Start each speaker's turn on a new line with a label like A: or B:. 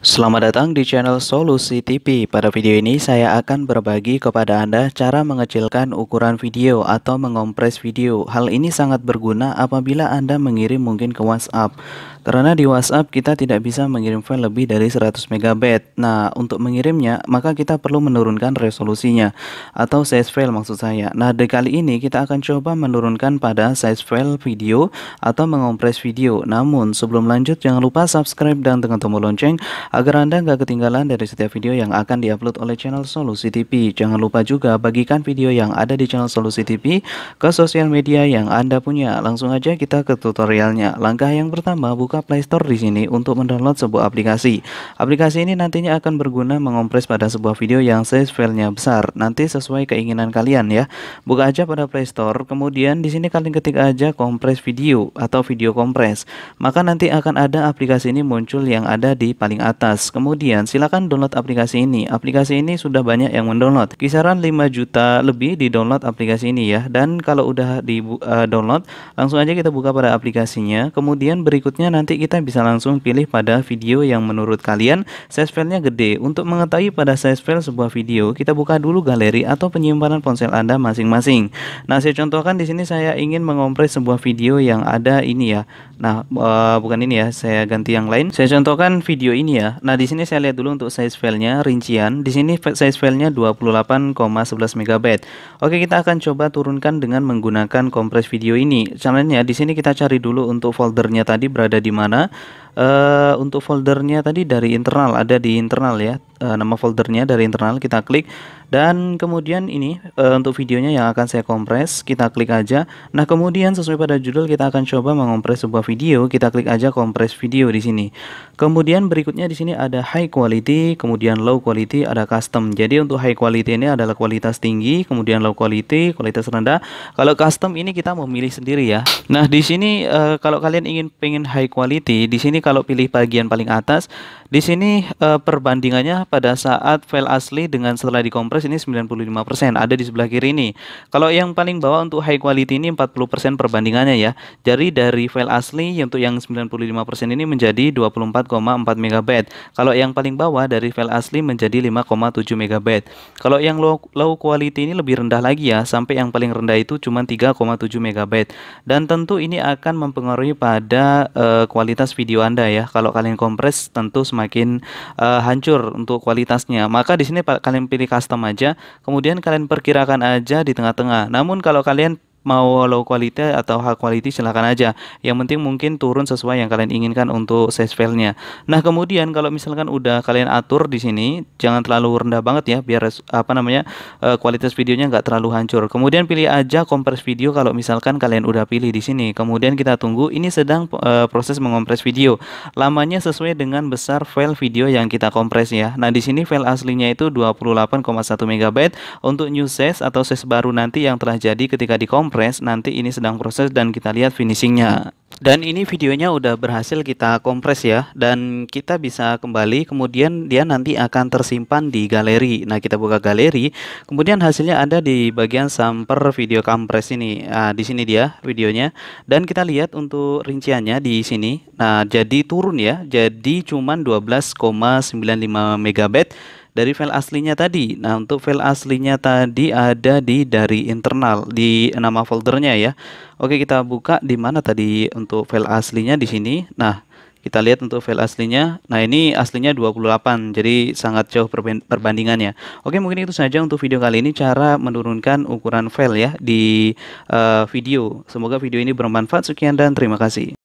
A: Selamat datang di channel Solusi TV. Pada video ini saya akan berbagi kepada Anda cara mengecilkan ukuran video atau mengompres video. Hal ini sangat berguna apabila Anda mengirim mungkin ke WhatsApp. Karena di WhatsApp kita tidak bisa mengirim file lebih dari 100 MB. Nah, untuk mengirimnya maka kita perlu menurunkan resolusinya atau size file maksud saya. Nah, di kali ini kita akan coba menurunkan pada size file video atau mengompres video. Namun, sebelum lanjut jangan lupa subscribe dan tekan tombol lonceng agar Anda nggak ketinggalan dari setiap video yang akan diupload oleh channel Solusi TV. Jangan lupa juga bagikan video yang ada di channel Solusi TV ke sosial media yang Anda punya. Langsung aja kita ke tutorialnya. Langkah yang pertama buka buka Play Store di sini untuk mendownload sebuah aplikasi. Aplikasi ini nantinya akan berguna mengompres pada sebuah video yang size filenya besar. Nanti sesuai keinginan kalian ya. Buka aja pada Play Store, kemudian di sini kalian ketik aja kompres video atau video kompres. Maka nanti akan ada aplikasi ini muncul yang ada di paling atas. Kemudian silakan download aplikasi ini. Aplikasi ini sudah banyak yang mendownload. Kisaran 5 juta lebih di download aplikasi ini ya. Dan kalau udah di uh, download, langsung aja kita buka pada aplikasinya. Kemudian berikutnya nanti kita bisa langsung pilih pada video yang menurut kalian size filenya gede. Untuk mengetahui pada size file sebuah video, kita buka dulu galeri atau penyimpanan ponsel Anda masing-masing. Nah, saya contohkan di sini saya ingin mengompres sebuah video yang ada ini ya Nah, uh, bukan ini ya, saya ganti yang lain. Saya contohkan video ini ya. Nah, di sini saya lihat dulu untuk size filenya, rincian. Di sini size filenya 28,11 MB. Oke, kita akan coba turunkan dengan menggunakan kompres video ini. Caranya di sini kita cari dulu untuk foldernya tadi berada di mana. Eh, untuk foldernya tadi dari internal ada di internal ya uh, nama foldernya dari internal kita klik dan kemudian ini uh, untuk videonya yang akan saya kompres kita klik aja nah kemudian sesuai pada judul kita akan coba mengompres sebuah video kita klik aja kompres video di sini kemudian berikutnya di sini ada high quality kemudian low quality ada custom jadi untuk high quality ini adalah kualitas tinggi kemudian low quality kualitas rendah kalau custom ini kita memilih sendiri ya nah di sini uh, kalau kalian ingin pengen high quality di sini kalau pilih bagian paling atas, di sini e, perbandingannya pada saat file asli dengan setelah dikompres ini 95%, ada di sebelah kiri ini. Kalau yang paling bawah untuk high quality ini 40% perbandingannya ya. Jadi dari file asli untuk yang 95% ini menjadi 24,4 MB. Kalau yang paling bawah dari file asli menjadi 5,7 MB. Kalau yang low, low quality ini lebih rendah lagi ya, sampai yang paling rendah itu cuma 3,7 MB. Dan tentu ini akan mempengaruhi pada e, kualitas video anda ya. Kalau kalian kompres tentu semakin uh, hancur untuk kualitasnya. Maka di sini kalian pilih custom aja, kemudian kalian perkirakan aja di tengah-tengah. Namun kalau kalian mau low quality atau high quality silahkan aja yang penting mungkin turun sesuai yang kalian inginkan untuk size file nya nah kemudian kalau misalkan udah kalian atur di sini jangan terlalu rendah banget ya biar apa namanya eh, kualitas videonya nggak terlalu hancur kemudian pilih aja kompres video kalau misalkan kalian udah pilih di sini kemudian kita tunggu ini sedang uh, proses mengompres video lamanya sesuai dengan besar file video yang kita kompres ya nah di sini file aslinya itu 28,1 MB untuk new size atau size baru nanti yang telah jadi ketika dikompres compress nanti ini sedang proses dan kita lihat finishingnya dan ini videonya udah berhasil kita kompres ya dan kita bisa kembali kemudian dia nanti akan tersimpan di galeri nah kita buka galeri kemudian hasilnya ada di bagian samper video kompres ini nah, di sini dia videonya dan kita lihat untuk rinciannya di sini nah jadi turun ya jadi cuman 12,95 MB dari file aslinya tadi. Nah, untuk file aslinya tadi ada di dari internal di nama foldernya ya. Oke, kita buka di mana tadi untuk file aslinya di sini. Nah, kita lihat untuk file aslinya. Nah, ini aslinya 28. Jadi sangat jauh perbandingannya. Oke, mungkin itu saja untuk video kali ini cara menurunkan ukuran file ya di uh, video. Semoga video ini bermanfaat. Sekian dan terima kasih.